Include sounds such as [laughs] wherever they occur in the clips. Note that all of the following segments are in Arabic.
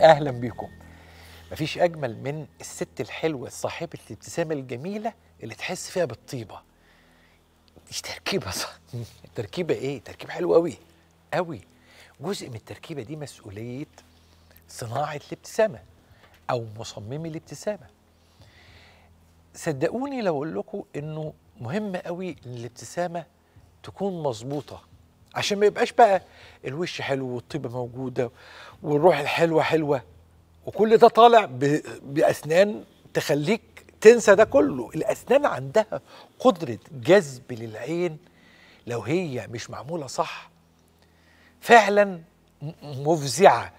اهلا بيكم مفيش اجمل من الست الحلوه صاحبه الابتسامه الجميله اللي تحس فيها بالطيبه دي تركيبه صح [laughs] تركيبه ايه تركيبه حلوه قوي قوي جزء من التركيبه دي مسؤوليه صناعه الابتسامه او مصممي الابتسامه صدقوني لو اقول لكم انه مهم قوي ان الابتسامه تكون مظبوطه عشان ما يبقاش بقى الوش حلو والطيبه موجوده والروح الحلوه حلوه وكل ده طالع باسنان تخليك تنسى ده كله الاسنان عندها قدره جذب للعين لو هي مش معموله صح فعلا مفزعه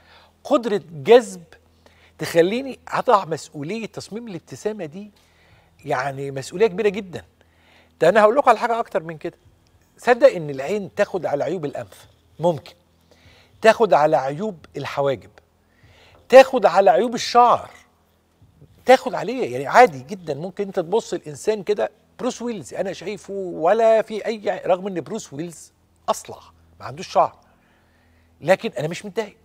قدره جذب تخليني اضع مسؤوليه تصميم الابتسامه دي يعني مسؤوليه كبيره جدا ده انا هقول لكم على حاجه اكتر من كده صدق ان العين تاخد على عيوب الانف ممكن تاخد على عيوب الحواجب تاخد على عيوب الشعر تاخد عليه يعني عادي جدا ممكن انت تبص الانسان كده بروس ويلز انا شايفه ولا في اي رغم ان بروس ويلز اصلع ما عندوش شعر لكن انا مش متضايق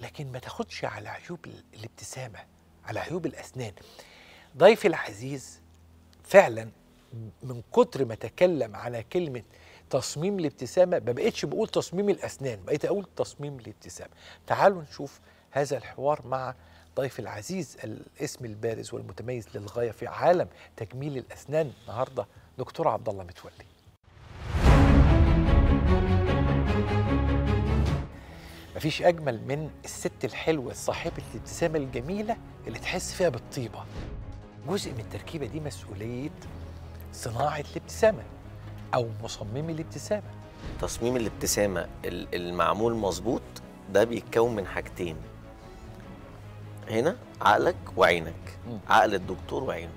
لكن ما تاخدش على عيوب الابتسامه على عيوب الاسنان ضيفي العزيز فعلا من كتر ما تكلم على كلمه تصميم الابتسامه ما بقتش بقول تصميم الاسنان بقيت اقول تصميم الابتسامه تعالوا نشوف هذا الحوار مع ضيف العزيز الاسم البارز والمتميز للغايه في عالم تجميل الاسنان النهارده دكتور عبد الله متولي مفيش اجمل من الست الحلوه صاحبه الابتسامه الجميله اللي تحس فيها بالطيبه جزء من التركيبه دي مسؤوليه صناعه الابتسامه او مصممي الابتسامه تصميم الابتسامه المعمول مظبوط ده بيتكون من حاجتين هنا عقلك وعينك عقل الدكتور وعينه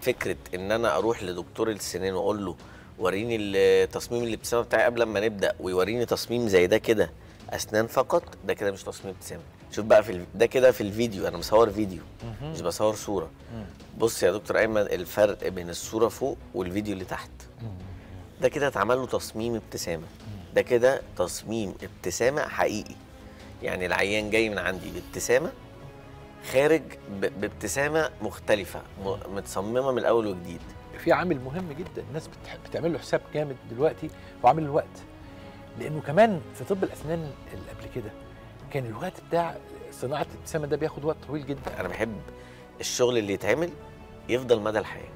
فكره ان انا اروح لدكتور السنين واقول له وريني تصميم الابتسامه بتاعي قبل ما نبدا ويوريني تصميم زي ده كده اسنان فقط ده كده مش تصميم ابتسامه شوف بقى في ده كده في الفيديو انا مصور فيديو مش بصور صوره بص يا دكتور ايمن الفرق بين الصوره فوق والفيديو اللي تحت ده كده اتعمل له تصميم ابتسامه ده كده تصميم ابتسامه حقيقي يعني العيان جاي من عندي بابتسامه خارج بابتسامه مختلفه متصممه من الاول وجديد في عامل مهم جدا الناس بتعمل له حساب جامد دلوقتي وعامل الوقت لانه كمان في طب الاسنان اللي قبل كده كان الوقت بتاع صناعه الابتسامه ده بياخد وقت طويل جدا انا بحب الشغل اللي يتعمل يفضل مدى الحياه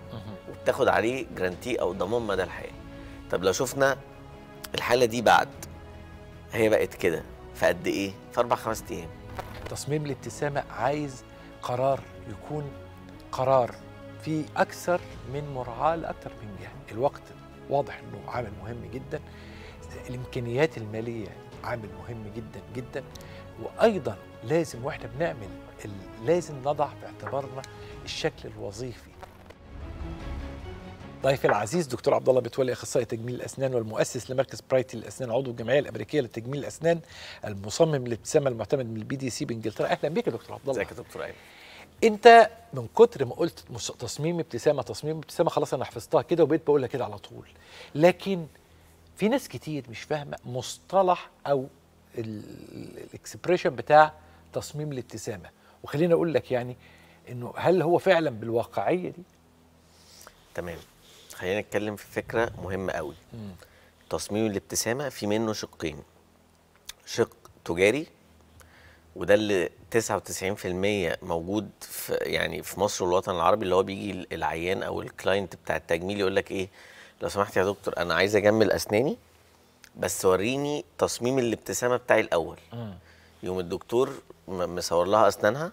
وبتاخد عليه جرانتي او ضمان مدى الحياه طب لو شفنا الحاله دي بعد هي بقت كده في قد ايه في اربع خمس ايام تصميم الابتسامه عايز قرار يكون قرار في اكثر من مراعاه لاكثر من جهه الوقت واضح انه عامل مهم جدا الامكانيات الماليه عامل مهم جدا جدا وايضا لازم واحنا بنعمل لازم نضع في اعتبارنا الشكل الوظيفي ضيفي العزيز دكتور عبد الله بتولي اخصائي تجميل الاسنان والمؤسس لمركز برايتي للاسنان عضو الجمعيه الامريكيه لتجميل الاسنان المصمم للابتسامه المعتمد من البي دي سي بانجلترا اهلا بيك يا دكتور عبد الله ازيك يا دكتور ايمن انت من كتر ما قلت تصميم ابتسامه تصميم ابتسامه خلاص انا حفظتها كده وبقيت بقولها كده على طول لكن في ناس كتير مش فاهمه مصطلح او الاكسبريشن بتاع تصميم الابتسامه وخليني اقول لك يعني انه هل هو فعلا بالواقعيه دي تمام خلينا نتكلم في فكره مهمه قوي مم. تصميم الابتسامه في منه شقين شق تجاري وده اللي 99% موجود في يعني في مصر والوطن العربي اللي هو بيجي العيان او الكلاينت بتاع التجميل يقول لك ايه لو سمحت يا دكتور انا عايز اجمل اسناني بس وريني تصميم الابتسامه بتاعي الاول يوم الدكتور مصور لها اسنانها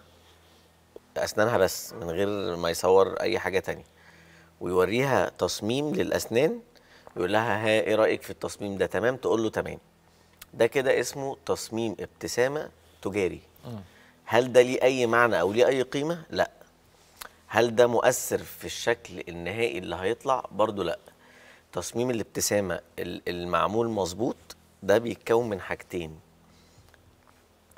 اسنانها بس من غير ما يصور اي حاجه تانية ويوريها تصميم للاسنان يقول لها ها ايه رايك في التصميم ده تمام تقول له تمام ده كده اسمه تصميم ابتسامه تجاري هل ده ليه اي معنى او ليه اي قيمه لا هل ده مؤثر في الشكل النهائي اللي هيطلع برضو لا تصميم الابتسامه المعمول مظبوط ده بيتكون من حاجتين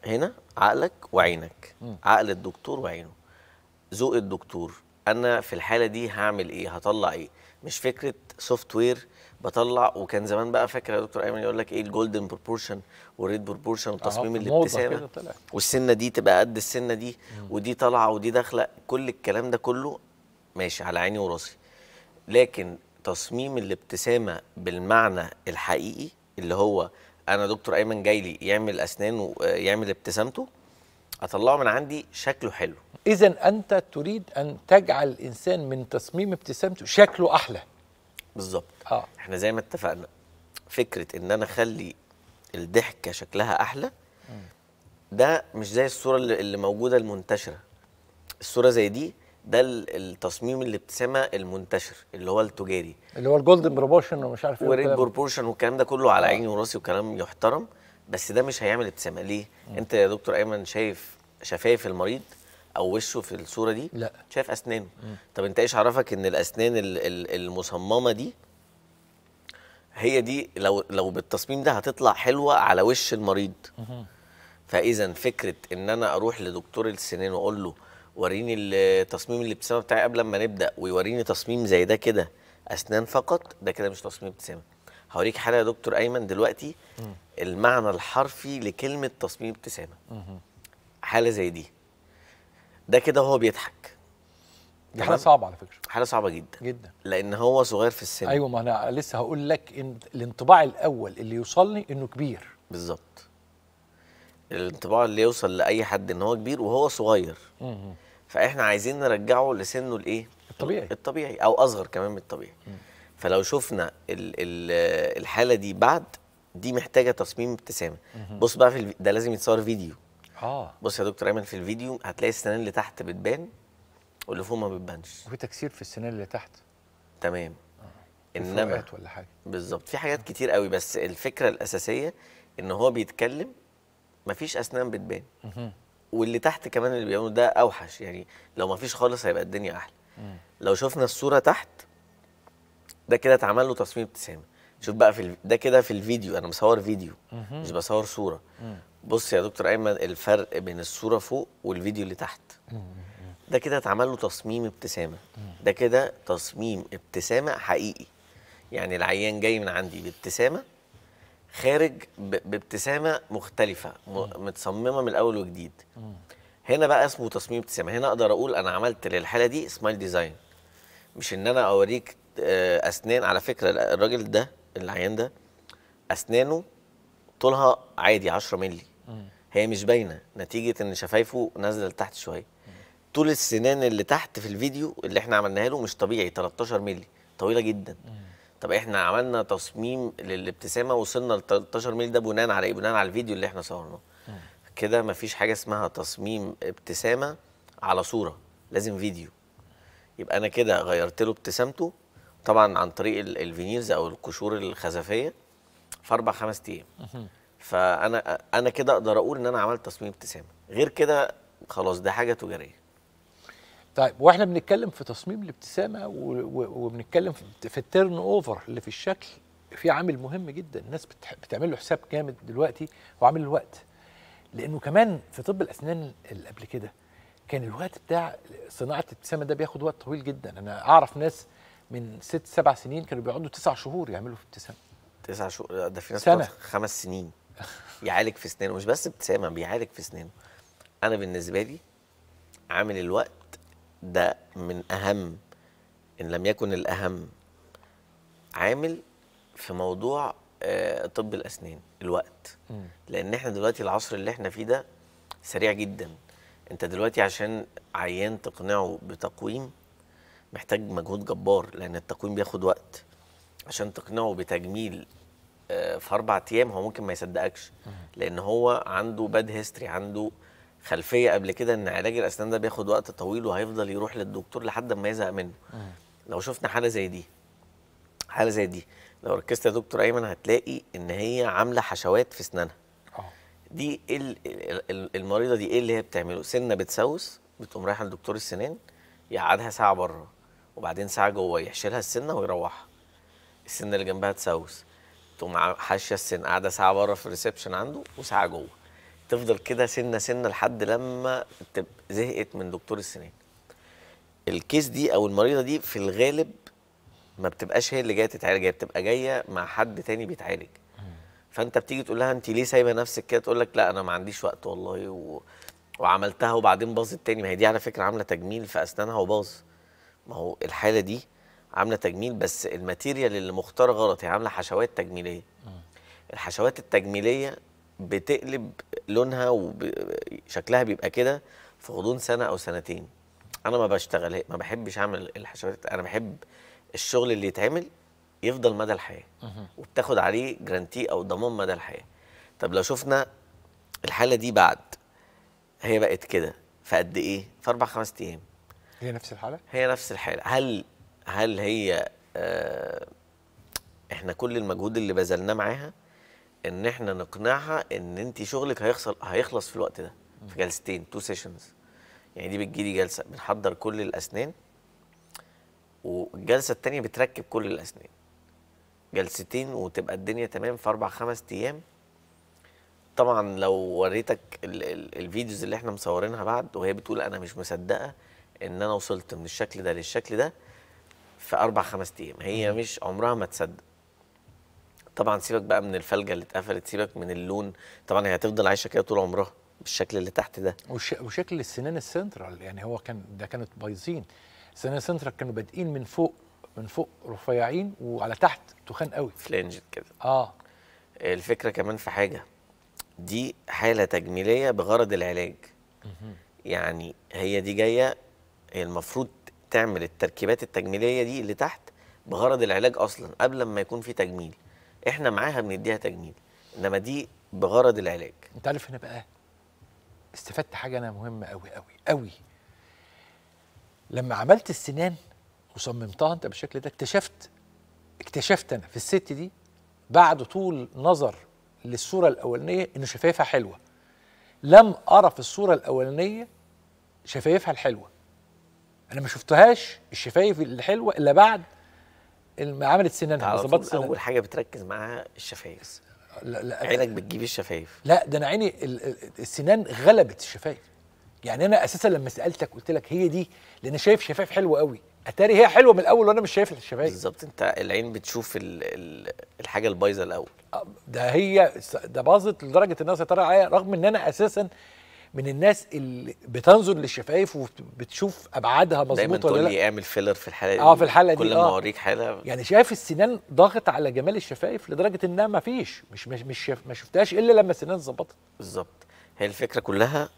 هنا عقلك وعينك عقل الدكتور وعينه ذوق الدكتور انا في الحاله دي هعمل ايه هطلع ايه مش فكره سوفت وير بطلع وكان زمان بقى فاكر يا دكتور ايمن يقول لك ايه الجولدن بروبورشن والريد بروبورشن وتصميم الابتسامه والسنه دي تبقى قد السنه دي مم. ودي طالعه ودي داخله كل الكلام ده كله ماشي على عيني وراسي لكن تصميم الابتسامه بالمعنى الحقيقي اللي هو انا دكتور ايمن جاي لي يعمل اسنانه آه، يعمل ابتسامته اطلعه من عندي شكله حلو اذا انت تريد ان تجعل الانسان من تصميم ابتسامته شكله احلى بالظبط آه. احنا زي ما اتفقنا فكره ان انا اخلي الضحكه شكلها احلى ده مش زي الصوره اللي موجوده المنتشره الصوره زي دي ده التصميم الابتسامه المنتشر اللي هو التجاري اللي هو الجولدن بروبورشن ومش عارف ايه والريد بروبورشن والكلام ده كله على آه. عيني وراسي وكلام يحترم بس ده مش هيعمل ابتسامه ليه؟ م. انت يا دكتور ايمن شايف شفايف المريض او وشه في الصوره دي لا شايف اسنانه م. طب انت ايش عرفك ان الاسنان المصممه دي هي دي لو لو بالتصميم ده هتطلع حلوه على وش المريض فاذا فكره ان انا اروح لدكتور السنين واقول له وريني التصميم اللي بتاعي قبل ما نبدا ويوريني تصميم زي ده كده اسنان فقط ده كده مش تصميم ابتسامه هوريك حاله يا دكتور ايمن دلوقتي م. المعنى الحرفي لكلمه تصميم ابتسامه حاله زي دي ده كده هو بيضحك دي حاله صعبه على فكره حاله صعبه جدا جدا لان هو صغير في السن ايوه ما انا لسه هقول لك ان الانطباع الاول اللي يوصلني انه كبير بالظبط الانطباع اللي يوصل لاي حد ان هو كبير وهو صغير مم. فاحنا عايزين نرجعه لسنه الايه الطبيعي الطبيعي او اصغر كمان من الطبيعي م. فلو شفنا الـ الـ الحاله دي بعد دي محتاجه تصميم ابتسامه بص بقى في ده لازم يتصور فيديو اه بص يا دكتور ايمن في الفيديو هتلاقي السنان اللي تحت بتبان واللي فوق ما بتبانش وفي تكسير في السنان اللي تحت تمام آه. انما ولا حاجه بالظبط في حاجات كتير قوي بس الفكره الاساسيه ان هو بيتكلم مفيش اسنان بتبان واللي تحت كمان اللي بيعملوا ده اوحش يعني لو ما فيش خالص هيبقى الدنيا احلى مم. لو شفنا الصوره تحت ده كده اتعمل له تصميم ابتسامه شوف بقى في ال... ده كده في الفيديو انا مصور فيديو مم. مش بصور صوره مم. بص يا دكتور ايمن الفرق بين الصوره فوق والفيديو اللي تحت ده كده اتعمل له تصميم ابتسامه ده كده تصميم ابتسامه حقيقي يعني العيان جاي من عندي بابتسامه خارج بابتسامه مختلفه متصممه من الاول وجديد هنا بقى اسمه تصميم ابتسامه هنا اقدر اقول انا عملت للحاله دي سمايل ديزاين مش ان انا اوريك آه، اسنان على فكره الراجل ده العيان ده اسنانه طولها عادي 10 مللي هي مش باينه نتيجه ان شفايفه نازله لتحت شويه طول السنان اللي تحت في الفيديو اللي احنا عملناها له مش طبيعي 13 مللي طويله جدا طب احنا عملنا تصميم للابتسامه وصلنا ل 13 ميل ده بناء على ايه؟ بناء على الفيديو اللي احنا صورناه. كده مفيش حاجه اسمها تصميم ابتسامه على صوره، لازم فيديو. يبقى انا كده غيرت له ابتسامته طبعا عن طريق الفينيرز او القشور الخزفيه في اربع خمس ايام. فانا انا كده اقدر اقول ان انا عملت تصميم ابتسامه، غير كده خلاص ده حاجه تجاريه. طيب واحنا بنتكلم في تصميم الابتسامه وبنتكلم في التيرن اوفر اللي في الشكل في عامل مهم جدا الناس بتعمل له حساب جامد دلوقتي وعامل الوقت لانه كمان في طب الاسنان اللي قبل كده كان الوقت بتاع صناعه الابتسامه ده بياخد وقت طويل جدا انا اعرف ناس من ست سبع سنين كانوا بيقعدوا تسع شهور يعملوا في ابتسامه تسع شهور ده في ناس سنة. خمس سنين يعالج في اسنانه مش بس ابتسامه بيعالج في اسنانه انا بالنسبه لي عامل الوقت ده من اهم ان لم يكن الاهم عامل في موضوع آه، طب الاسنان الوقت لان احنا دلوقتي العصر اللي احنا فيه ده سريع جدا انت دلوقتي عشان عيان تقنعه بتقويم محتاج مجهود جبار لان التقويم بياخد وقت عشان تقنعه بتجميل آه، في اربع ايام هو ممكن ما يصدقكش لان هو عنده باد هيستري عنده خلفيه قبل كده ان علاج الاسنان ده بياخد وقت طويل وهيفضل يروح للدكتور لحد ما يزهق منه لو شفنا حاله زي دي حاله زي دي لو ركزت يا دكتور ايمن هتلاقي ان هي عامله حشوات في اسنانها آه. دي إيه المريضه دي ايه اللي هي بتعمله سنه بتسوس بتقوم رايحه لدكتور السنان يقعدها ساعه بره وبعدين ساعه جوه يحشيلها السنه ويروحها السنه اللي جنبها تسوس تقوم حاشيه السن قاعده ساعه بره في الريسبشن عنده وساعه جوه تفضل كده سنه سنه لحد لما زهقت من دكتور السنان الكيس دي او المريضه دي في الغالب ما بتبقاش هي اللي جايه تتعالج هي بتبقى جايه مع حد تاني بيتعالج فانت بتيجي تقول لها انت ليه سايبه نفسك كده تقول لك لا انا ما عنديش وقت والله و... وعملتها وبعدين باظت تاني ما هي دي على فكره عامله تجميل في اسنانها وباظ ما هو الحاله دي عامله تجميل بس الماتيريال اللي مختاره غلط هي عامله حشوات تجميليه الحشوات التجميليه بتقلب لونها وشكلها بيبقى كده في غضون سنه او سنتين انا ما بشتغل ما بحبش اعمل الحشوات انا بحب الشغل اللي يتعمل يفضل مدى الحياه وبتاخد عليه جرانتي او ضمان مدى الحياه طب لو شفنا الحاله دي بعد هي بقت كده في قد ايه في اربع خمس ايام هي نفس الحاله هي نفس الحاله هل هل هي آه احنا كل المجهود اللي بذلناه معاها ان احنا نقنعها ان انت شغلك هيخلص هيخلص في الوقت ده في جلستين تو سيشنز يعني دي بتجي لي جلسه بنحضر كل الاسنان والجلسه الثانيه بتركب كل الاسنان جلستين وتبقى الدنيا تمام في اربع خمس ايام طبعا لو وريتك ال ال الفيديوز اللي احنا مصورينها بعد وهي بتقول انا مش مصدقه ان انا وصلت من الشكل ده للشكل ده في اربع خمس ايام هي مش عمرها ما تصدق طبعا سيبك بقى من الفلجه اللي اتقفلت سيبك من اللون طبعا هي هتفضل عايشه كده طول عمرها بالشكل اللي تحت ده وش... وشكل السنان السنترال يعني هو كان ده كانت بايظين السنان السنترال كانوا بادئين من فوق من فوق رفيعين وعلى تحت تخان قوي فلينجد كده اه الفكره كمان في حاجه دي حاله تجميليه بغرض العلاج يعني هي دي جايه هي المفروض تعمل التركيبات التجميليه دي اللي تحت بغرض العلاج اصلا قبل ما يكون في تجميل احنا معاها بنديها تجميل انما دي بغرض العلاج انت عارف هنا بقى استفدت حاجه انا مهمه قوي قوي قوي لما عملت السنان وصممتها انت بالشكل ده اكتشفت اكتشفت انا في الست دي بعد طول نظر للصوره الاولانيه انه شفايفها حلوه لم ارى في الصوره الاولانيه شفايفها الحلوه انا ما شفتهاش الشفايف الحلوه الا بعد عملت سنانها ظبطت سنانها اول حاجه بتركز معاها الشفايف لا لا عينك بتجيب الشفايف لا ده انا عيني السنان غلبت الشفايف يعني انا اساسا لما سالتك قلت لك هي دي لان شايف شفايف حلوه قوي اتاري هي حلوه من الاول وانا مش شايف الشفايف بالظبط انت العين بتشوف الـ الـ الحاجه البايظه الاول ده هي ده باظت لدرجه انها سيطره عليا رغم ان انا اساسا من الناس اللي بتنظر للشفايف وبتشوف ابعادها مظبوطه ولا لا دايما اعمل فيلر في الحلقه دي اه في الحلقه دي كل ما آه. اوريك حلقه يعني شايف السنان ضاغط على جمال الشفايف لدرجه انها ما فيش مش مش, مش ما شفتهاش الا لما السنان اتظبطت بالظبط هي الفكره كلها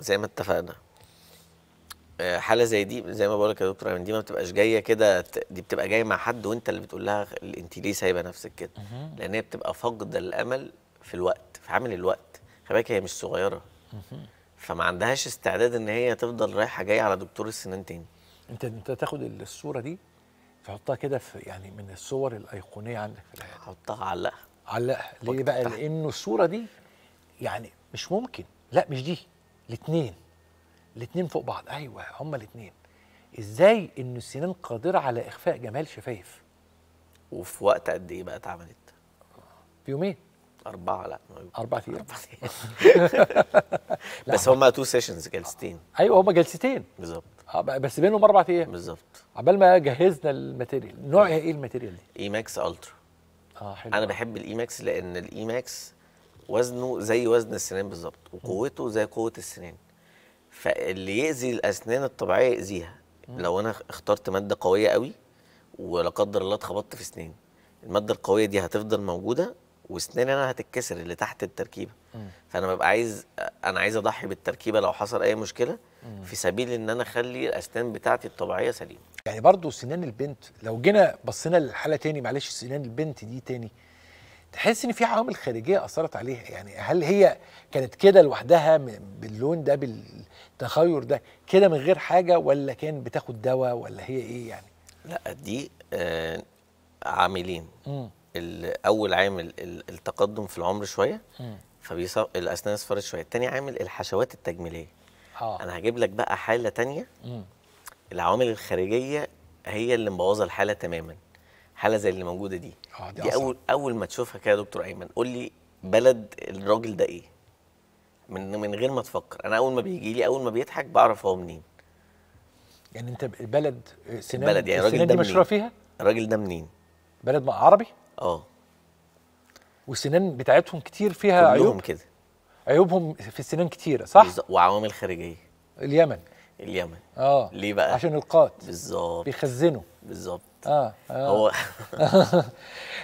زي ما اتفقنا آه، حاله زي دي زي ما بقول لك يا دكتور ايمن دي ما بتبقاش جايه كده دي بتبقى جايه مع حد وانت اللي بتقول لها انت ليه سايبه نفسك كده لان هي بتبقى فاقده الامل في الوقت في عامل الوقت خلي بالك هي مش صغيره فما عندهاش استعداد ان هي تفضل رايحه جايه على دكتور السنان تاني انت انت تاخد الصوره دي تحطها كده في يعني من الصور الايقونيه عندك في الحياه حطها علقها علقها ليه بقى لانه الصوره دي يعني مش ممكن لا مش دي الاثنين الاثنين فوق بعض ايوه هما الاثنين ازاي ان السنان قادره على اخفاء جمال شفايف وفي وقت قد ايه بقى اتعملت في يومين أربعة لا أربعة أيام [laughs] بس هما تو سيشنز جلستين أيوه هما جلستين بالظبط آه، بس بينهم في أيام بالظبط عبال ما جهزنا الماتيريال نوعها إيه, إيه الماتيريال دي؟ إي ماكس ألترا آه حلو أنا بحب الإي ماكس لأن الإي ماكس وزنه زي وزن السنان بالظبط وقوته زي قوة السنان فاللي يأذي الأسنان الطبيعية يأذيها لو أنا اخترت مادة قوية قوي ولا قدر الله اتخبطت في سنين الماده القويه دي هتفضل موجوده واثنين انا هتتكسر اللي تحت التركيبه مم. فانا ببقى عايز انا عايز اضحي بالتركيبه لو حصل اي مشكله مم. في سبيل ان انا اخلي الاسنان بتاعتي الطبيعيه سليمه يعني برضو سنان البنت لو جينا بصينا للحاله تاني معلش سنان البنت دي تاني تحس ان في عوامل خارجيه اثرت عليها يعني هل هي كانت كده لوحدها باللون ده بالتخير ده كده من غير حاجه ولا كان بتاخد دواء ولا هي ايه يعني لا دي آه عاملين مم. اول عامل التقدم في العمر شويه فبيصف الاسنان اصفرت شويه تاني عامل الحشوات التجميليه آه. انا هجيب لك بقى حاله تانية مم. العوامل الخارجيه هي اللي مبوظه الحاله تماما حاله زي اللي موجوده دي آه، دي, دي اول اول ما تشوفها كده يا دكتور ايمن قول لي بلد الراجل ده ايه من من غير ما تفكر انا اول ما بيجي لي اول ما بيضحك بعرف هو منين يعني انت البلد آه، سنان البلد يعني الراجل ده مشهوره فيها الراجل ده منين بلد عربي اه والسنان بتاعتهم كتير فيها عيوب كده عيوبهم في السنان كتيره صح بالظبط وعوامل خارجيه اليمن اليمن اه ليه بقى عشان القات بالظبط بيخزنوا بالظبط اه, آه. [laughs] هو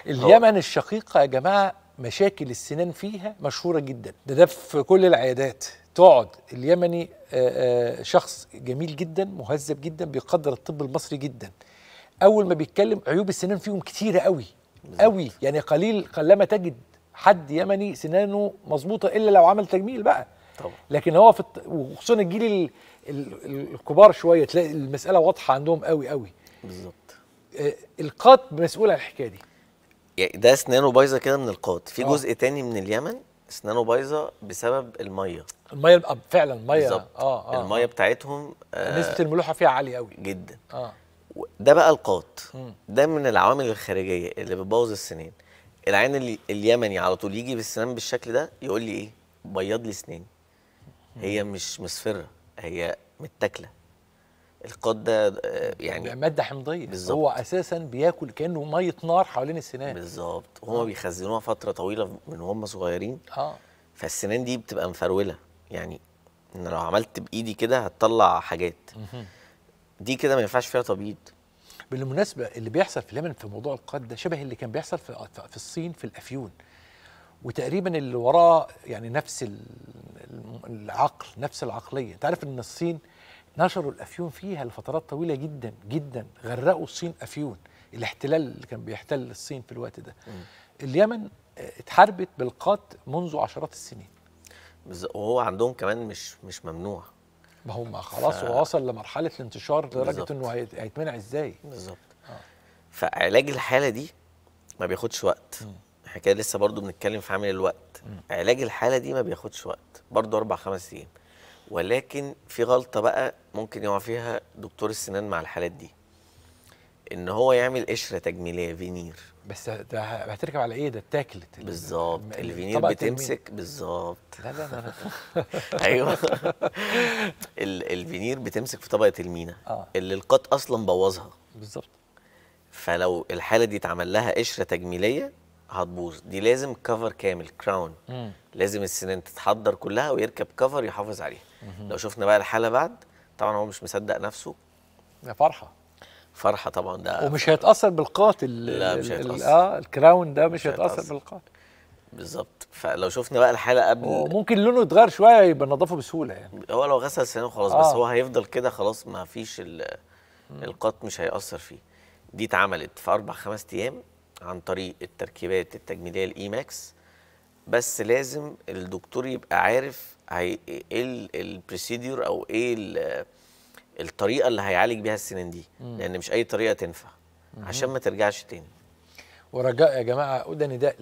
اليمن الشقيقه يا جماعه مشاكل السنان فيها مشهوره جدا ده ده في كل العيادات تقعد اليمني آه، آه، شخص جميل جدا مهذب جدا بيقدر الطب المصري جدا اول ما بيتكلم عيوب السنان فيهم كتيره قوي قوي يعني قليل قلما تجد حد يمني سنانه مظبوطه الا لو عمل تجميل بقى طبعا لكن هو في الت... وخصوصا الجيل الكبار شويه تلاقي المساله واضحه عندهم قوي قوي بالظبط آه القات مسؤول عن الحكايه دي يعني ده اسنانه بايظه كده من القات في أوه. جزء تاني من اليمن اسنانه بايظه بسبب الميه الميه آه، فعلا الميه اه اه الميه آه. بتاعتهم آه نسبه الملوحه فيها عاليه قوي جدا اه ده بقى القات ده من العوامل الخارجيه اللي بتبوظ السنان العين اليمني على طول يجي بالسنان بالشكل ده يقول لي ايه بيض لي اسناني هي مش مصفره هي متاكله القات ده آه، يعني ماده حمضيه بالزبط. هو اساسا بياكل كانه ميه نار حوالين السنان بالظبط وهم آه. بيخزنوها فتره طويله من وهم صغيرين اه فالسنان دي بتبقى مفروله يعني ان لو عملت بايدي كده هتطلع حاجات دي كده ما ينفعش فيها تبييض بالمناسبه اللي بيحصل في اليمن في موضوع القد ده شبه اللي كان بيحصل في في الصين في الافيون وتقريبا اللي وراه يعني نفس العقل نفس العقليه انت عارف ان الصين نشروا الافيون فيها لفترات طويله جدا جدا غرقوا الصين افيون الاحتلال اللي كان بيحتل الصين في الوقت ده م. اليمن اتحاربت بالقات منذ عشرات السنين وهو عندهم كمان مش مش ممنوع ما هو خلاص ف... هو وصل لمرحله الانتشار لدرجه انه هيتمنع ازاي بالظبط آه. فعلاج الحاله دي ما بياخدش وقت احنا كده لسه برضو بنتكلم في عامل الوقت م. علاج الحاله دي ما بياخدش وقت برضو اربع خمس ايام ولكن في غلطه بقى ممكن يقع فيها دكتور السنان مع الحالات دي ان هو يعمل قشره تجميليه فينير بس ده هتركب على ايه ده اتاكلت بالظبط الفينير بتمسك بالظبط لا لا لا [laughs] ايوه الفينير بتمسك في طبقه المينا آه. اللي القط اصلا بوظها بالظبط فلو الحاله دي اتعمل لها قشره تجميليه هتبوظ دي لازم كفر كامل كراون لازم السنان تتحضر كلها ويركب كفر يحافظ عليها لو شفنا بقى الحاله بعد طبعا هو مش مصدق نفسه يا فرحه فرحه طبعا ده ومش هيتاثر بالقاتل لا مش هيتاثر اه الكراون ده مش, هيتاثر بالقاتل بالظبط فلو شفنا بقى الحلقه قبل ممكن لونه يتغير شويه يبقى نظافه بسهوله يعني هو لو غسل سنانه خلاص آه. بس هو هيفضل كده خلاص ما فيش القط مش هيأثر فيه دي اتعملت في اربع خمس ايام عن طريق التركيبات التجميليه الاي ماكس بس لازم الدكتور يبقى عارف ايه البروسيدور او ايه الطريقه اللي هيعالج بيها السنين دي مم. لان مش اي طريقه تنفع مم. عشان ما ترجعش تاني ورجاء يا جماعه ده نداء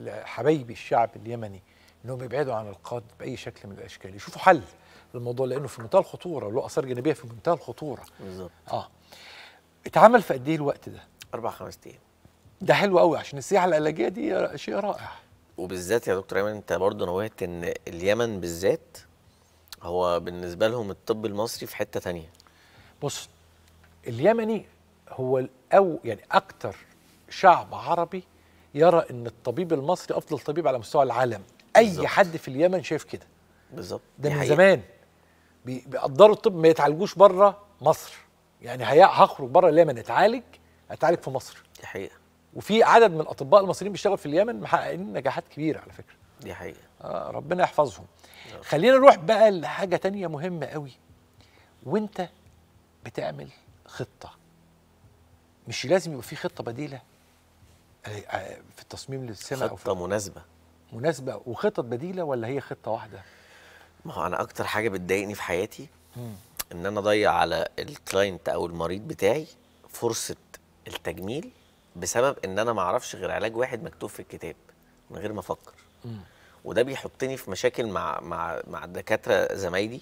لحبايبي الشعب اليمني انهم يبعدوا عن القاد باي شكل من الاشكال يشوفوا حل للموضوع لانه في منتهى الخطوره وله اثار جانبيه في منتهى الخطوره بالظبط اه اتعمل في قد ايه الوقت ده اربع خمس ايام ده حلو قوي عشان السياحه العلاجيه دي شيء رائع وبالذات يا دكتور ايمن انت برضه نوهت ان اليمن بالذات هو بالنسبه لهم الطب المصري في حته تانية بص اليمني هو او يعني اكتر شعب عربي يرى ان الطبيب المصري افضل طبيب على مستوى العالم بالزبط. اي حد في اليمن شايف كده بالظبط ده من زمان بيقدروا الطب ما يتعالجوش بره مصر يعني هخرج بره اليمن اتعالج اتعالج في مصر دي حقيقه وفي عدد من الاطباء المصريين بيشتغلوا في اليمن محققين نجاحات كبيره على فكره دي حقيقة آه ربنا يحفظهم خلينا نروح بقى لحاجة تانية مهمة قوي وانت بتعمل خطة مش لازم يبقى في خطة بديلة آه، آه، في التصميم للسنة خطة أو مناسبة مناسبة وخطط بديلة ولا هي خطة واحدة؟ ما هو أنا أكتر حاجة بتضايقني في حياتي مم. إن أنا أضيع على الكلاينت أو المريض بتاعي فرصة التجميل بسبب إن أنا ما أعرفش غير علاج واحد مكتوب في الكتاب من غير ما أفكر وده بيحطني في مشاكل مع مع مع الدكاتره زمايلي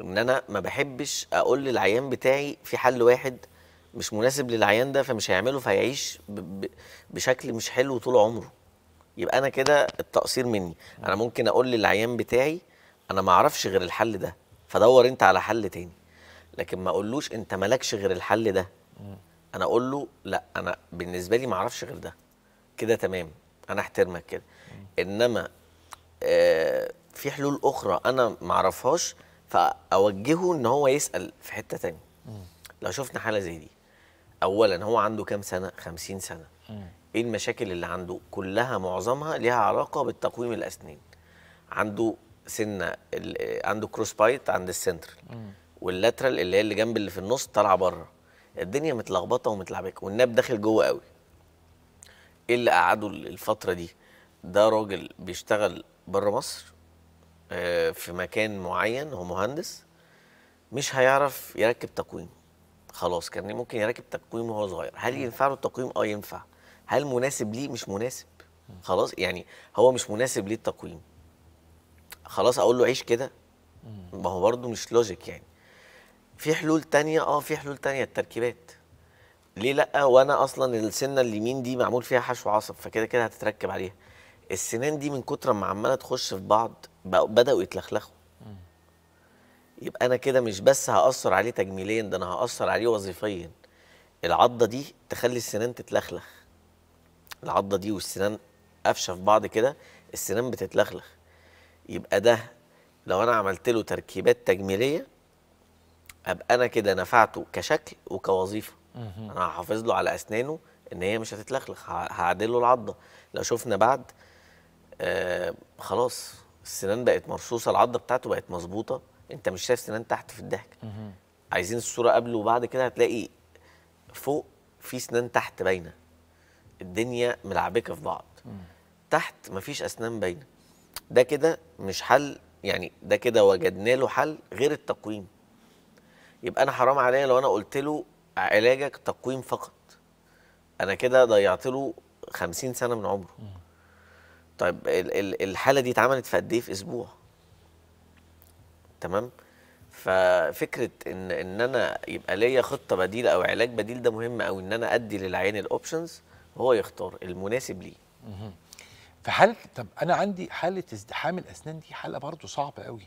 ان انا ما بحبش اقول للعيان بتاعي في حل واحد مش مناسب للعيان ده فمش هيعمله فهيعيش بشكل مش حلو طول عمره يبقى انا كده التقصير مني انا ممكن اقول للعيان بتاعي انا ما اعرفش غير الحل ده فدور انت على حل تاني لكن ما اقولوش انت مالكش غير الحل ده انا اقول له لا انا بالنسبه لي ما اعرفش غير ده كده تمام انا احترمك كده انما آه، في حلول اخرى انا ما اعرفهاش فاوجهه ان هو يسال في حته ثانيه لو شفنا حاله زي دي اولا هو عنده كام سنه 50 سنه ايه المشاكل اللي عنده كلها معظمها ليها علاقه بالتقويم الاسنان عنده سنه عنده كروس بايت عند السنترال واللاترال اللي هي اللي جنب اللي في النص طالعه بره الدنيا متلخبطه ومتلعبكه والناب داخل جوه قوي ايه اللي قعده الفتره دي ده راجل بيشتغل بره مصر آه، في مكان معين هو مهندس مش هيعرف يركب تقويم خلاص كان ممكن يركب تقويم وهو صغير هل ينفع له التقويم اه ينفع هل مناسب ليه مش مناسب خلاص يعني هو مش مناسب ليه التقويم خلاص اقول له عيش كده ما هو برده مش لوجيك يعني في حلول تانية اه في حلول تانية التركيبات ليه لا وانا اصلا السنه اليمين دي معمول فيها حشو عصب فكده كده هتتركب عليها السنان دي من كتر ما عماله تخش في بعض بداوا يتلخلخوا يبقى انا كده مش بس هاثر عليه تجميليا ده انا هاثر عليه وظيفيا العضه دي تخلي السنان تتلخلخ العضه دي والسنان قفشه في بعض كده السنان بتتلخلخ يبقى ده لو انا عملت له تركيبات تجميليه ابقى انا كده نفعته كشكل وكوظيفه انا هحافظ له على اسنانه ان هي مش هتتلخلخ هعدل له العضه لو شفنا بعد آه خلاص السنان بقت مرصوصه العضه بتاعته بقت مظبوطه انت مش شايف سنان تحت في الضحك عايزين الصوره قبل وبعد كده هتلاقي فوق في سنان تحت باينه الدنيا ملعبكه في بعض تحت مفيش اسنان باينه ده كده مش حل يعني ده كده وجدنا له حل غير التقويم يبقى انا حرام عليا لو انا قلت له علاجك تقويم فقط انا كده ضيعت له 50 سنه من عمره طيب الحاله دي اتعملت في قد ايه في اسبوع تمام ففكره ان ان انا يبقى ليا خطه بديله او علاج بديل ده مهم او ان انا ادي للعيان الاوبشنز هو يختار المناسب ليه في حاله طب انا عندي حاله ازدحام الاسنان دي حاله برضه صعبه قوي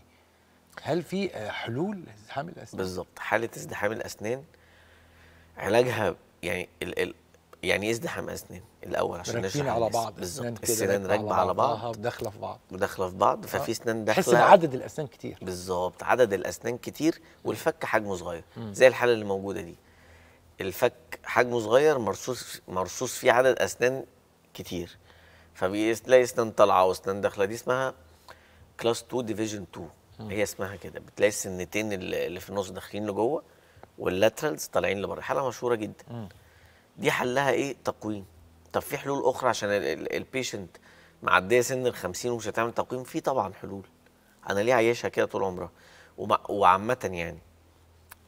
هل في آه، حلول لازدحام الاسنان بالظبط حاله ازدحام الاسنان علاجها يعني ال ال يعني ايه ازدحام اسنان الاول عشان نشرح على بعض بالظبط السنان راكبه على بعض وداخله في بعض وداخله في بعض آه. ففي سنان داخله تحس ان عدد الاسنان كتير بالظبط عدد الاسنان كتير والفك حجمه صغير مم. زي الحاله اللي موجوده دي الفك حجمه صغير مرصوص مرصوص فيه عدد اسنان كتير فبتلاقي اسنان طالعه واسنان داخله دي اسمها كلاس 2 ديفيجن 2 هي اسمها كده بتلاقي السنتين اللي في النص داخلين لجوه واللاترالز طالعين لبره حاله مشهوره جدا مم. دي حلها ايه تقويم طب في حلول اخرى عشان البيشنت معديه سن ال 50 ومش هتعمل تقويم في طبعا حلول انا ليه عايشها كده طول عمرها وعامه يعني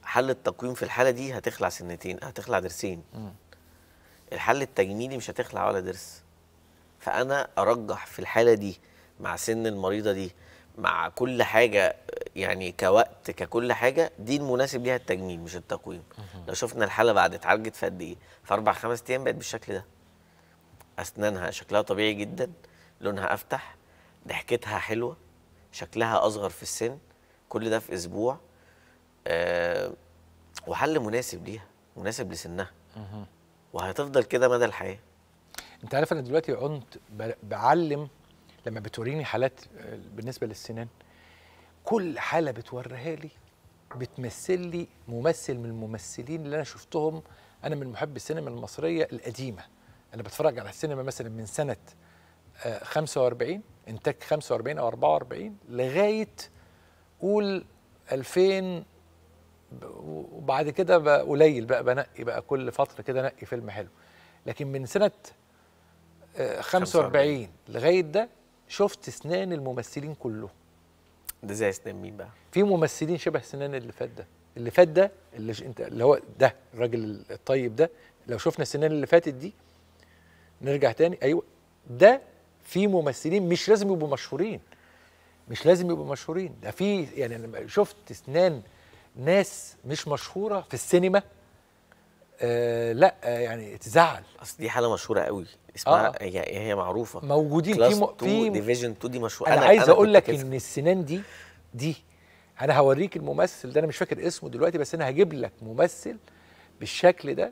حل التقويم في الحاله دي هتخلع سنتين هتخلع ضرسين الحل التجميلي مش هتخلع ولا ضرس فانا ارجح في الحاله دي مع سن المريضه دي مع كل حاجه يعني كوقت ككل حاجه دي المناسب ليها التجميل مش التقويم لو شفنا الحاله بعد اتعالجت في قد ايه في اربع خمس ايام بقت بالشكل ده اسنانها شكلها طبيعي جدا لونها افتح ضحكتها حلوه شكلها اصغر في السن كل ده في اسبوع أه وحل مناسب ليها مناسب لسنها وهتفضل كده مدى الحياه انت عارف انا دلوقتي كنت بعلم لما بتوريني حالات آه، بالنسبه للسنان كل حاله بتوريها لي بتمثل لي ممثل من الممثلين اللي انا شفتهم انا من محب السينما المصريه القديمه انا بتفرج على السينما مثلا من سنه 45 آه، انتاج 45 او 44 لغايه قول 2000 وبعد كده بقى قليل بقى بنقي بقى كل فتره كده انقي فيلم حلو لكن من سنه 45 آه، لغايه ده شفت اسنان الممثلين كلهم ده زي اسنان مين بقى؟ في ممثلين شبه سنان اللي فات ده اللي فات ده اللي انت اللي هو ده الراجل الطيب ده لو شفنا سنان اللي فاتت دي نرجع تاني ايوه ده في ممثلين مش لازم يبقوا مشهورين مش لازم يبقوا مشهورين ده في يعني انا شفت سنان ناس مش مشهوره في السينما آه، لا آه، يعني تزعل اصل دي حاله مشهوره قوي اسمها آه. هي هي معروفه موجودين في م... في ديفيجن 2 دي مشهوره انا, أنا عايز اقول لك ان السنان دي دي انا هوريك الممثل ده انا مش فاكر اسمه دلوقتي بس انا هجيب لك ممثل بالشكل ده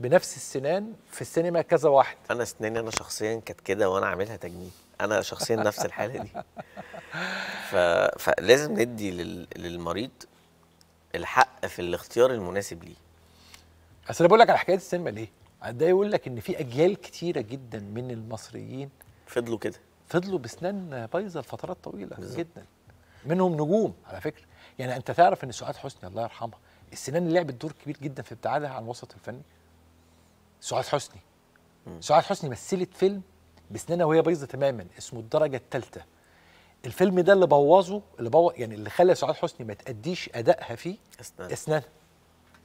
بنفس السنان في السينما كذا واحد انا اسناني انا شخصيا كانت كده وانا عاملها تجميل انا شخصيا نفس الحاله دي ف... فلازم ندي لل... للمريض الحق في الاختيار المناسب ليه اصل انا بقول لك على حكايه السينما ليه؟ ده يقول لك ان في اجيال كتيره جدا من المصريين فضلوا كده فضلوا بسنان بايظه لفترات طويله بالزبط. جدا منهم نجوم على فكره يعني انت تعرف ان سعاد حسني الله يرحمها السنان لعبت دور كبير جدا في ابتعادها عن الوسط الفني سعاد حسني م. سعاد حسني مثلت فيلم بسنانها وهي بايظه تماما اسمه الدرجه الثالثه الفيلم ده اللي بوظه اللي بوظ يعني اللي خلى سعاد حسني ما تاديش ادائها فيه اسنانها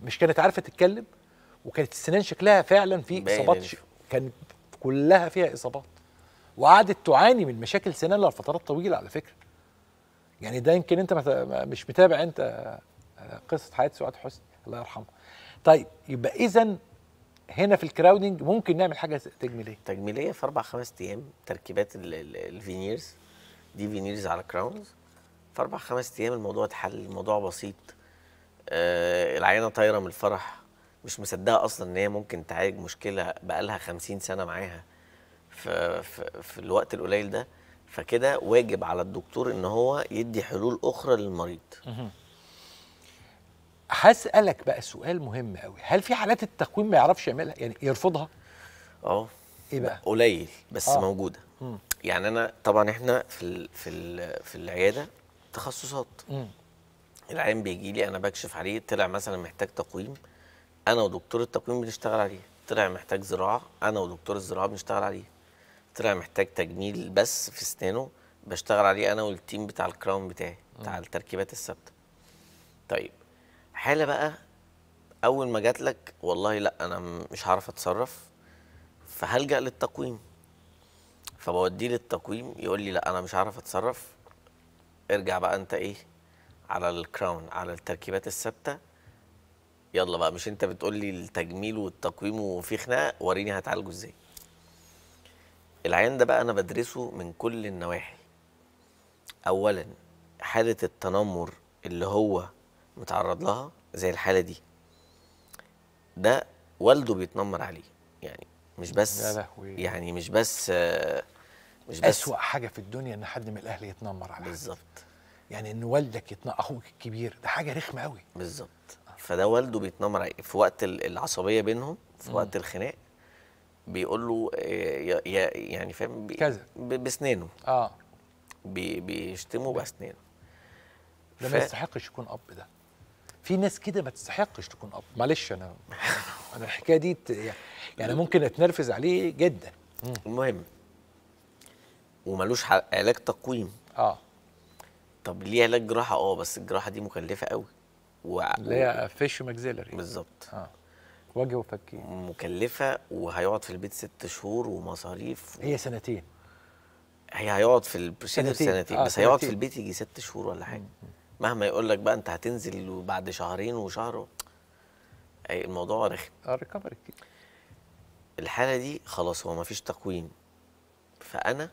مش كانت عارفه تتكلم وكانت السنان شكلها فعلا فيه اصابات ش... كان كلها فيها اصابات وقعدت تعاني من مشاكل سنان لفترات طويله على فكره يعني ده يمكن انت مت... مش متابع انت آه، آه، قصه حياه سعاد حسني الله يرحمه طيب يبقى اذا هنا في الكراودنج ممكن نعمل حاجه تجميليه تجميليه في اربع خمس ايام تركيبات الفينيرز دي فينيرز على كراونز في اربع خمس ايام الموضوع اتحل الموضوع بسيط آه العيانه طايره من الفرح مش مصدقه اصلا ان هي ممكن تعالج مشكله بقالها 50 سنه معاها في, في, في الوقت القليل ده فكده واجب على الدكتور ان هو يدي حلول اخرى للمريض هسالك بقى سؤال مهم قوي هل في حالات التقويم ما يعرفش يعملها يعني يرفضها اه ايه بقى قليل بس آه. موجوده مم. يعني انا طبعا احنا في الـ في الـ في العياده تخصصات العيان بيجي لي انا بكشف عليه طلع مثلا محتاج تقويم انا ودكتور التقويم بنشتغل عليه طلع محتاج زراعه انا ودكتور الزراعه بنشتغل عليه طلع محتاج تجميل بس في اسنانه بشتغل عليه انا والتيم بتاع الكراون بتاعي بتاع التركيبات الثابته طيب حاله بقى اول ما جات لك والله لا انا مش هعرف اتصرف فهلجا للتقويم فبوديه للتقويم يقول لي لا انا مش هعرف اتصرف ارجع بقى انت ايه على الكراون على التركيبات الثابته يلا بقى مش انت بتقول لي التجميل والتقويم وفي خناقه وريني هتعالجه ازاي العيان ده بقى انا بدرسه من كل النواحي اولا حاله التنمر اللي هو متعرض لها زي الحاله دي ده والده بيتنمر عليه يعني مش بس يا لهوي يعني مش بس مش بس أسوأ حاجه في الدنيا ان حد من الاهل يتنمر عليه بالظبط يعني ان والدك يتنمر اخوك الكبير ده حاجه رخمه قوي بالظبط فده والده بيتنمر عليه في وقت العصبيه بينهم في م. وقت الخناق بيقول له آه، يعني فاهم كذا بسنانه اه بي بيشتمه باسنانه ده ما يستحقش يكون اب ده في ناس كده ما تستحقش تكون اب معلش انا [laughs] انا الحكايه دي يعني ممكن اتنرفز عليه جدا المهم وملوش علاج تقويم اه طب ليه علاج جراحه اه بس الجراحه دي مكلفه قوي و... اللي هي فيش ماكزيلري بالظبط اه وجه وفكين مكلفه وهيقعد في البيت ست شهور ومصاريف و... هي سنتين هي هيقعد في البروسيدر سنتين, سنتين. آه بس سنتين. هيقعد في البيت يجي ست شهور ولا حاجه مهما يقول لك بقى انت هتنزل وبعد شهرين وشهر أي الموضوع رخم اه ريكفري الحاله دي خلاص هو ما فيش تقويم فانا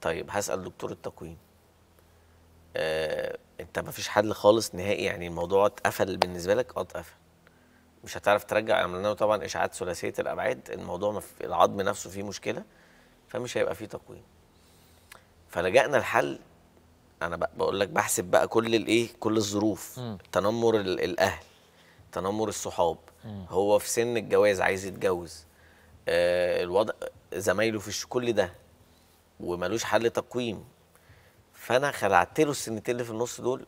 طيب هسال دكتور التقويم آه انت ما فيش حل خالص نهائي يعني الموضوع اتقفل بالنسبه لك اه اتقفل مش هتعرف ترجع عملنا طبعا اشعاعات ثلاثيه الابعاد الموضوع في العظم نفسه فيه مشكله فمش هيبقى فيه تقويم فلجأنا الحل انا بقول لك بحسب بقى كل الايه كل الظروف م. تنمر الاهل تنمر الصحاب م. هو في سن الجواز عايز يتجوز آه الوضع زمايله في كل ده وملوش حل تقويم فانا خلعت له السنتين اللي في النص دول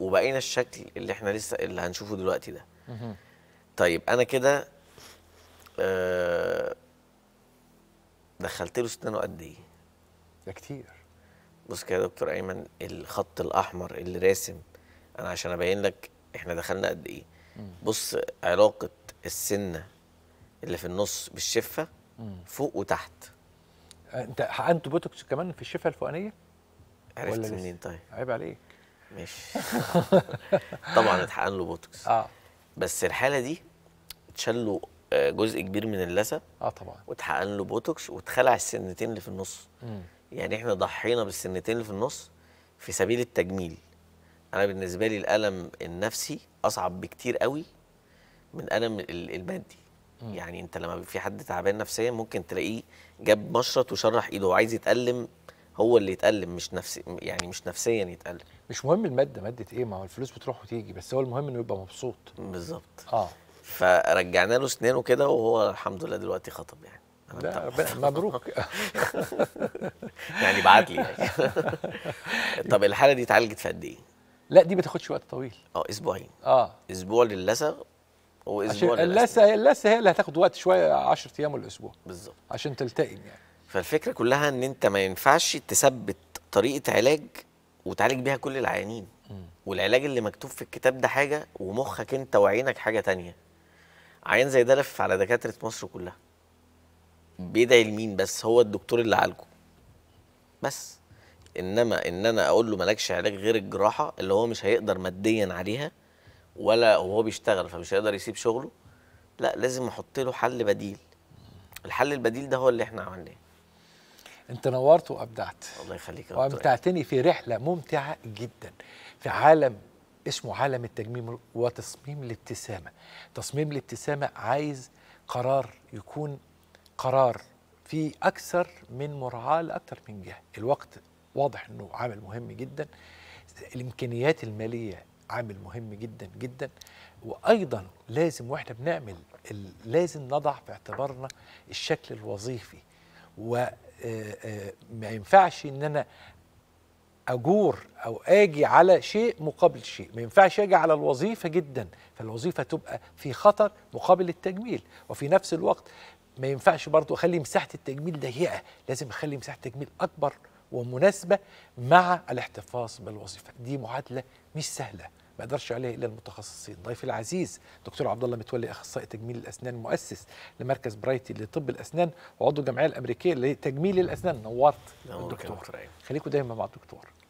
وبقينا الشكل اللي احنا لسه اللي هنشوفه دلوقتي ده طيب انا كده آه، دخلت له سنانه قد ايه ده كتير بص كده يا دكتور ايمن الخط الاحمر اللي راسم انا عشان ابين لك احنا دخلنا قد ايه بص علاقه السنه اللي في النص بالشفه فوق وتحت انت حقنت بوتوكس كمان في الشفه الفوقانيه عرفت منين طيب؟ عيب عليك ماشي [laughs] طبعا اتحقن له بوتوكس اه بس الحاله دي اتشال له آه، جزء كبير من اللثه اه طبعا واتحقن له بوتوكس واتخلع السنتين اللي في النص مم. يعني احنا ضحينا بالسنتين اللي في النص في سبيل التجميل انا بالنسبه لي الالم النفسي اصعب بكتير قوي من الالم المادي يعني انت لما في حد تعبان نفسيا ممكن تلاقيه جاب مشرط وشرح ايده وعايز يتالم هو اللي يتألم مش نفسي يعني مش نفسيا يتألم مش مهم الماده ماده ايه ما هو الفلوس بتروح وتيجي بس هو المهم انه يبقى مبسوط بالظبط اه فرجعنا له سنينه كده وهو الحمد لله دلوقتي خطب يعني لا مبروك [laughs] يعني بعت لي [laughs] طب الحاله دي اتعالجت في قد ايه؟ لا دي ما تاخدش وقت طويل اه اسبوعين اه اسبوع للثه واسبوع هي اللثه هي اللي هتاخد وقت شويه 10 ايام ولا اسبوع بالظبط عشان تلتئم يعني فالفكره كلها ان انت ما ينفعش تثبت طريقه علاج وتعالج بيها كل العيانين والعلاج اللي مكتوب في الكتاب ده حاجه ومخك انت وعينك حاجه تانية عيان زي ده لف على دكاتره مصر كلها بيدعي لمين بس هو الدكتور اللي عالجه بس انما ان انا اقول له مالكش علاج غير الجراحه اللي هو مش هيقدر ماديا عليها ولا وهو بيشتغل فمش هيقدر يسيب شغله لا لازم احط له حل بديل الحل البديل ده هو اللي احنا عملناه انت نورت وابدعت الله يخليك يا وامتعتني في رحله ممتعه جدا في عالم اسمه عالم التجميم وتصميم الابتسامه تصميم الابتسامه عايز قرار يكون قرار في اكثر من مراعاه لاكثر من جهه الوقت واضح انه عامل مهم جدا الامكانيات الماليه عامل مهم جدا جدا وايضا لازم واحنا بنعمل لازم نضع في اعتبارنا الشكل الوظيفي و آه، آه، ما ينفعش ان انا اجور او اجي على شيء مقابل شيء ما ينفعش اجي على الوظيفه جدا فالوظيفه تبقى في خطر مقابل التجميل وفي نفس الوقت ما ينفعش برضو اخلي مساحه التجميل ضيقه لازم اخلي مساحه التجميل اكبر ومناسبه مع الاحتفاظ بالوظيفه دي معادله مش سهله ما قدرش عليه الا المتخصصين ضيفي العزيز دكتور عبد الله متولي اخصائي تجميل الاسنان مؤسس لمركز برايتي لطب الاسنان وعضو الجمعيه الامريكيه لتجميل الاسنان نورت الدكتور خليكم دايما مع الدكتور